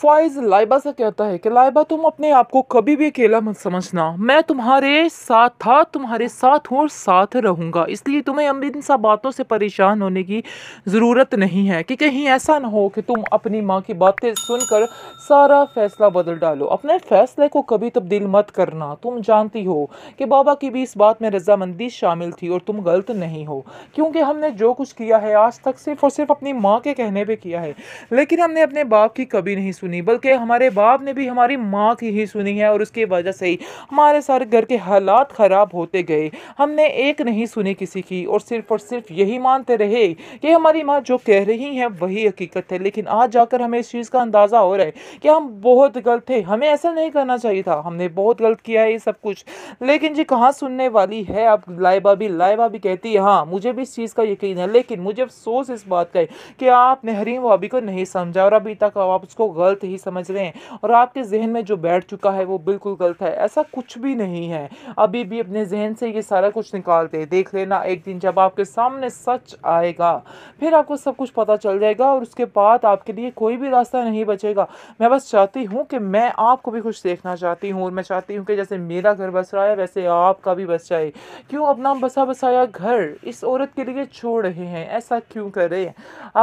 फॉइज लाइबा से कहता है कि लाइबा तुम अपने आप को कभी भी अकेला मत समझना मैं तुम्हारे साथ था तुम्हारे साथ हूँ और साथ रहूँगा इसलिए तुम्हें अब इन सब बातों से परेशान होने की ज़रूरत नहीं है कि कहीं ऐसा ना हो कि तुम अपनी माँ की बातें सुनकर सारा फैसला बदल डालो अपने फैसले को कभी तब्दील मत करना तुम जानती हो कि बाबा की भी इस बात में रजामंदी शामिल थी और तुम गलत नहीं हो क्योंकि हमने जो कुछ किया है आज तक सिर्फ और सिर्फ अपनी माँ के कहने पर किया है लेकिन हमने अपने बाप की कभी नहीं सुनी बल्कि हमारे बाप ने भी हमारी माँ की ही सुनी है और उसकी वजह से ही हमारे सारे घर के हालात ख़राब होते गए हमने एक नहीं सुनी किसी की और सिर्फ और सिर्फ यही मानते रहे कि हमारी माँ जो कह रही हैं वही हकीकत है लेकिन आज जाकर हमें इस चीज़ का अंदाज़ा हो रहा है कि हम बहुत गलत थे हमें ऐसा नहीं करना चाहिए था हमने बहुत गलत किया है ये सब कुछ लेकिन जी कहाँ सुनने वाली है अब लाइबा भी लाइबा भी कहती है हाँ मुझे भी इस चीज़ का यकीन है लेकिन मुझे अफसोस इस बात का है कि आपने हरीम भाभी को नहीं समझा और अभी तक आप उसको गलत गलत ही समझ रहे हैं और आपके जहन में जो बैठ चुका है वो बिल्कुल गलत है ऐसा कुछ भी नहीं है अभी भी अपने जहन से ये सारा कुछ निकालते देख लेना एक दिन जब आपके सामने सच आएगा फिर आपको सब कुछ पता चल जाएगा और उसके बाद आपके लिए कोई भी रास्ता नहीं बचेगा मैं बस चाहती हूँ कि मैं आपको भी कुछ देखना चाहती हूँ और मैं चाहती हूँ कि जैसे मेरा घर बस रहा है वैसे आपका भी बस जाए क्यों अपना बसा बसाया घर इस औरत के लिए छोड़ रहे हैं ऐसा क्यों करें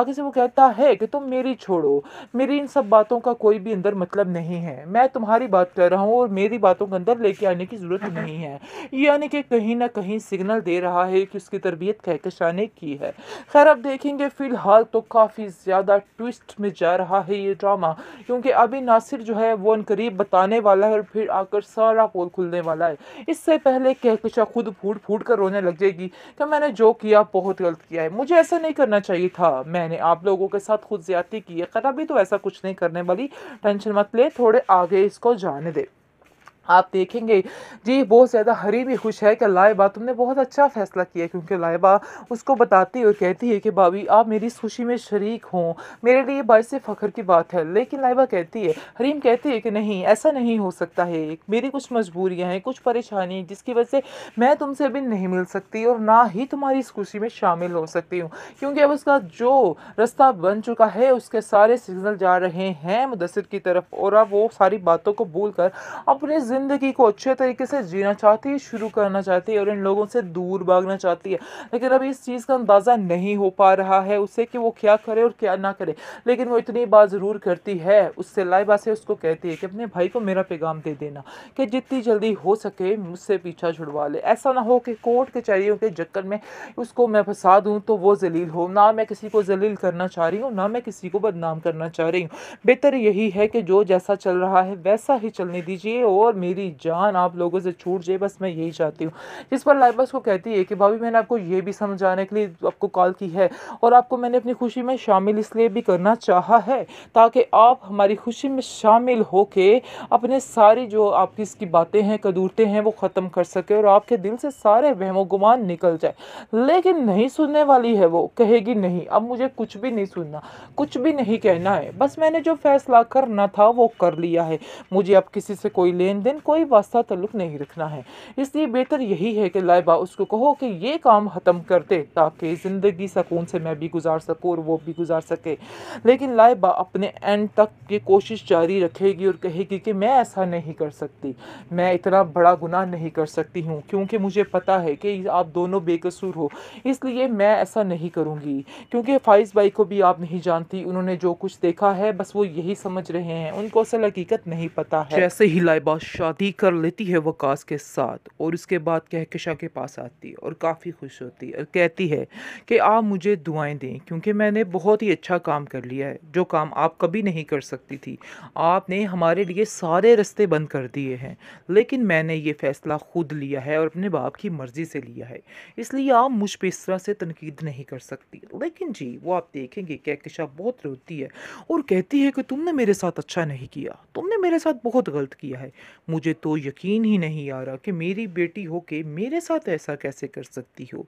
आगे से वो कहता है कि तुम मेरी छोड़ो मेरी इन सब बातों का कोई भी अंदर मतलब नहीं है मैं तुम्हारी बात कर रहा हूँ और मेरी बातों के अंदर लेके आने की ज़रूरत नहीं है यानी कि कहीं ना कहीं सिग्नल दे रहा है कि उसकी तरबियत कहकशा ने की है खैर अब देखेंगे फ़िलहाल तो काफ़ी ज़्यादा ट्विस्ट में जा रहा है ये ड्रामा क्योंकि अभी नासिर जो है वो करीब बताने वाला है और फिर आकर सारा पोल खुलने वाला है इससे पहले कहकशा खुद फूट फूट कर रोने लग जाएगी कि मैंने जो किया बहुत गलत किया है मुझे ऐसा नहीं करना चाहिए था मैंने आप लोगों के साथ खुद ज्यादा की है खैर अभी तो ऐसा कुछ नहीं करने वाला वाली टेंशन मत ले थोड़े आगे इसको जाने दे आप देखेंगे जी बहुत ज़्यादा हरी भी खुश है कि लाइबा तुमने बहुत अच्छा फैसला किया क्योंकि लाइबा उसको बताती और कहती है कि भाभी आप मेरी इस खुशी में शरीक हों मेरे लिए बाइस से फ़ख्र की बात है लेकिन लाइबा कहती है हरीम कहती है कि नहीं ऐसा नहीं हो सकता है मेरी कुछ मजबूरियाँ हैं कुछ परेशानी है जिसकी वजह से मैं तुमसे अभी नहीं मिल सकती और ना ही तुम्हारी इस खुशी में शामिल हो सकती हूँ क्योंकि अब उसका जो रास्ता बन चुका है उसके सारे सिग्नल जा रहे हैं मुदसर की तरफ और अब वो सारी बातों को भूल कर अपने ज़िंदगी को अच्छे तरीके से जीना चाहती है शुरू करना चाहती है और इन लोगों से दूर भागना चाहती है लेकिन अभी इस चीज़ का अंदाज़ा नहीं हो पा रहा है उससे कि वो क्या करे और क्या ना करे लेकिन वो इतनी बात ज़रूर करती है उससे लाइबा से उसको कहती है कि अपने भाई को मेरा पैगाम दे देना कि जितनी जल्दी हो सके मुझसे पीछा छुड़वा ले ऐसा ना हो कि कोर्ट कचहरियों के चक्कर में उसको मैं फंसा दूँ तो वो जलील हो ना मैं किसी को जलील करना चाह रही हूँ ना मैं किसी को बदनाम करना चाह रही हूँ बेहतर यही है कि जो जैसा चल रहा है वैसा ही चलने दीजिए और मेरी जान आप लोगों से छूट जाए बस मैं यही चाहती हूँ इस पर लाइबस को कहती है कि भाभी मैंने आपको ये भी समझाने के लिए आपको कॉल की है और आपको मैंने अपनी खुशी में शामिल इसलिए भी करना चाहा है ताकि आप हमारी खुशी में शामिल हो के अपने सारी जो आपकी इसकी बातें हैं कदूरते हैं वो ख़त्म कर सके और आपके दिल से सारे वहमो गुमान निकल जाए लेकिन नहीं सुनने वाली है वो कहेगी नहीं अब मुझे कुछ भी नहीं सुनना कुछ भी नहीं कहना है बस मैंने जो फैसला करना था वो कर लिया है मुझे अब किसी से कोई लेन देन दिन कोई वास्ता तल्लुक नहीं रखना है इसलिए बेहतर यही है कि लाइबा उसको कहो कि ये काम ख़त्म कर दे ताकि ज़िंदगी सकून से मैं भी गुजार सकूँ और वो भी गुजार सके लेकिन लाइबा अपने एंड तक की कोशिश जारी रखेगी और कहेगी कि मैं ऐसा नहीं कर सकती मैं इतना बड़ा गुनाह नहीं कर सकती हूँ क्योंकि मुझे पता है कि आप दोनों बेकसूर हो इसलिए मैं ऐसा नहीं करूँगी क्योंकि फाइज बाई को भी आप नहीं जानती उन्होंने जो कुछ देखा है बस वो यही समझ रहे हैं उनको असल हकीकत नहीं पता है जैसे ही लाइबा शादी कर लेती है वकास के साथ और उसके बाद कहकशा के पास आती है और काफ़ी खुश होती है और कहती है कि आप मुझे दुआएं दें क्योंकि मैंने बहुत ही अच्छा काम कर लिया है जो काम आप कभी नहीं कर सकती थी आपने हमारे लिए सारे रस्ते बंद कर दिए हैं लेकिन मैंने ये फ़ैसला ख़ुद लिया है और अपने बाप की मर्ज़ी से लिया है इसलिए आप मुझ पर इस तरह से तनकीद नहीं कर सकती लेकिन जी वो आप देखेंगे कहकशा बहुत रोती है और कहती है कि तुमने मेरे साथ अच्छा नहीं किया तुमने मेरे साथ बहुत गलत किया है मुझे तो यकीन ही नहीं आ रहा कि मेरी बेटी हो के मेरे साथ ऐसा कैसे कर सकती हो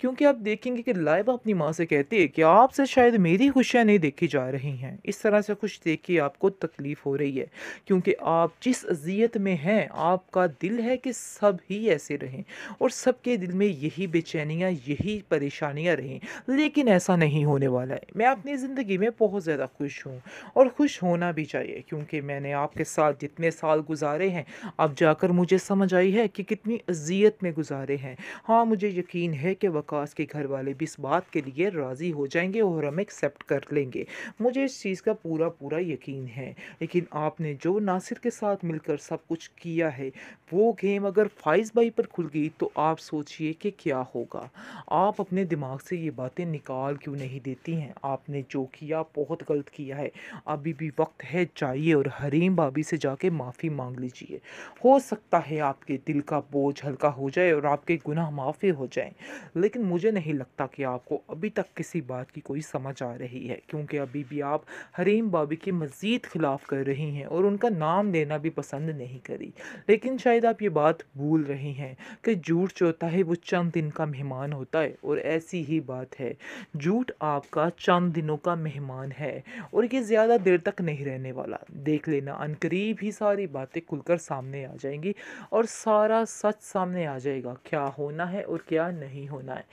क्योंकि आप देखेंगे कि लाइव अपनी माँ से कहते हैं कि आपसे शायद मेरी खुशियाँ नहीं देखी जा रही हैं इस तरह से खुश देख के आपको तकलीफ़ हो रही है क्योंकि आप जिस अजियत में हैं आपका दिल है कि सब ही ऐसे रहें और सबके दिल में यही बेचैनियाँ यही परेशानियाँ रहें लेकिन ऐसा नहीं होने वाला है मैं अपनी ज़िंदगी में बहुत ज़्यादा खुश हूँ और खुश होना भी चाहिए क्योंकि मैंने आपके साथ जितने साल गुजारे हैं अब जाकर मुझे समझ आई है कि कितनी अजियत में गुजारे हैं हाँ मुझे यकीन है कि वकास के घर वाले भी इस बात के लिए राज़ी हो जाएंगे और हम एक्सेप्ट कर लेंगे मुझे इस चीज़ का पूरा पूरा यकीन है लेकिन आपने जो नासिर के साथ मिलकर सब कुछ किया है वो गेम अगर फाइज बाई पर खुल गई तो आप सोचिए कि क्या होगा आप अपने दिमाग से ये बातें निकाल क्यों नहीं देती हैं आपने जो किया बहुत गलत किया है अभी भी वक्त है चाहिए और हरीम भाभी से जाके माफ़ी मांग लीजिए चाहिए हो सकता है आपके दिल का बोझ हल्का हो जाए और आपके गुनाह माफ़ी हो जाए लेकिन मुझे नहीं लगता कि आपको अभी तक किसी बात की कोई समझ आ रही है क्योंकि अभी भी आप हरीम बाबी के मज़ीद ख़िलाफ़ कर रही हैं और उनका नाम लेना भी पसंद नहीं करी लेकिन शायद आप ये बात भूल रही हैं कि झूठ जो होता है वो चंद दिन का मेहमान होता है और ऐसी ही बात है झूठ आपका चंद दिनों का मेहमान है और ये ज़्यादा देर तक नहीं रहने वाला देख लेना अनकरीब ही सारी बातें खुलकर खुलकर सामने आ जाएंगी और सारा सच सामने आ जाएगा क्या होना है और क्या नहीं होना है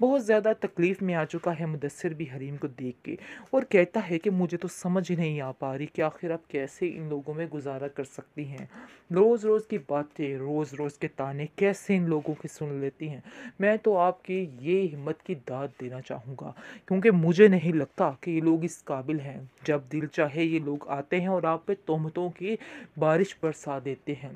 बहुत ज़्यादा तकलीफ़ में आ चुका है मुदसर भी हरीम को देख के और कहता है कि मुझे तो समझ ही नहीं आ पा रही कि आखिर आप कैसे इन लोगों में गुजारा कर सकती हैं रोज़ रोज़ की बातें रोज़ रोज़ के ताने कैसे इन लोगों की सुन लेती हैं मैं तो आपकी ये हिम्मत की दाद देना चाहूँगा क्योंकि मुझे नहीं लगता कि ये लोग इस काबिल हैं जब दिल चाहे ये लोग आते हैं और आप पे तोहमतों की बारिश बरसा देते देते हैं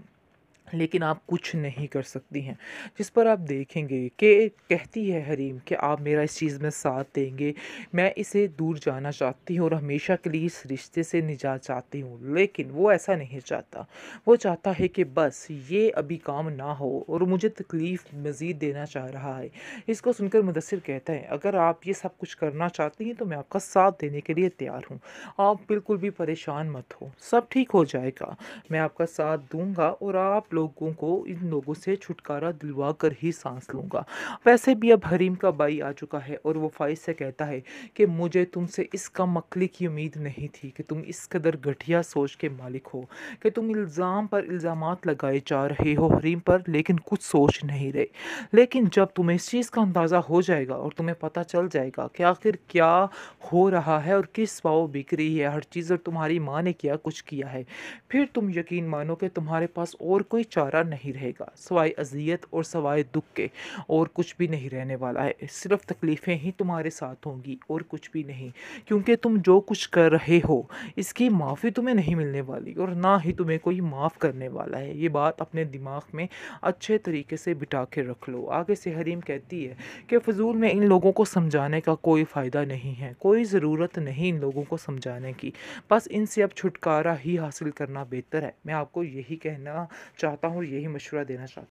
लेकिन आप कुछ नहीं कर सकती हैं जिस पर आप देखेंगे कि कहती है हरीम कि आप मेरा इस चीज़ में साथ देंगे मैं इसे दूर जाना चाहती हूँ और हमेशा के लिए इस रिश्ते से निजात चाहती हूँ लेकिन वो ऐसा नहीं चाहता वो चाहता है कि बस ये अभी काम ना हो और मुझे तकलीफ़ मज़ीद देना चाह रहा है इसको सुनकर मुदसर कहता है अगर आप ये सब कुछ करना चाहती हैं तो मैं आपका साथ देने के लिए तैयार हूँ आप बिल्कुल भी परेशान मत हो सब ठीक हो जाएगा मैं आपका साथ दूँगा और आप लोगों को इन लोगों से छुटकारा दिलवा कर ही सांस लूँगा वैसे भी अब हरीम का बाई आ चुका है और वो फाइज से कहता है कि मुझे तुमसे इस कम मकली की उम्मीद नहीं थी कि तुम इस कदर घटिया सोच के मालिक हो कि तुम इल्ज़ाम पर इल्ज़ाम लगाए जा रहे हो हरीम पर लेकिन कुछ सोच नहीं रहे लेकिन जब तुम्हें इस चीज़ का अंदाज़ा हो जाएगा और तुम्हें पता चल जाएगा कि आखिर क्या हो रहा है और किस पाओ बिक रही है हर चीज़ और तुम्हारी माँ ने क्या कुछ किया है फिर तुम यकीन मानो कि तुम्हारे पास और कोई चारा नहीं रहेगा सवाए अजियत और सवाए दुख के और कुछ भी नहीं रहने वाला है सिर्फ तकलीफ़ें ही तुम्हारे साथ होंगी और कुछ भी नहीं क्योंकि तुम जो कुछ कर रहे हो इसकी माफ़ी तुम्हें नहीं मिलने वाली और ना ही तुम्हें कोई माफ़ करने वाला है ये बात अपने दिमाग में अच्छे तरीके से बिठा के रख लो आगे से हरीम कहती है कि फजूल में इन लोगों को समझाने का कोई फ़ायदा नहीं है कोई ज़रूरत नहीं इन लोगों को समझाने की बस इनसे अब छुटकारा ही हासिल करना बेहतर है मैं आपको यही कहना चाहता चाहता हूँ यही मशवरा देना चाहता हूँ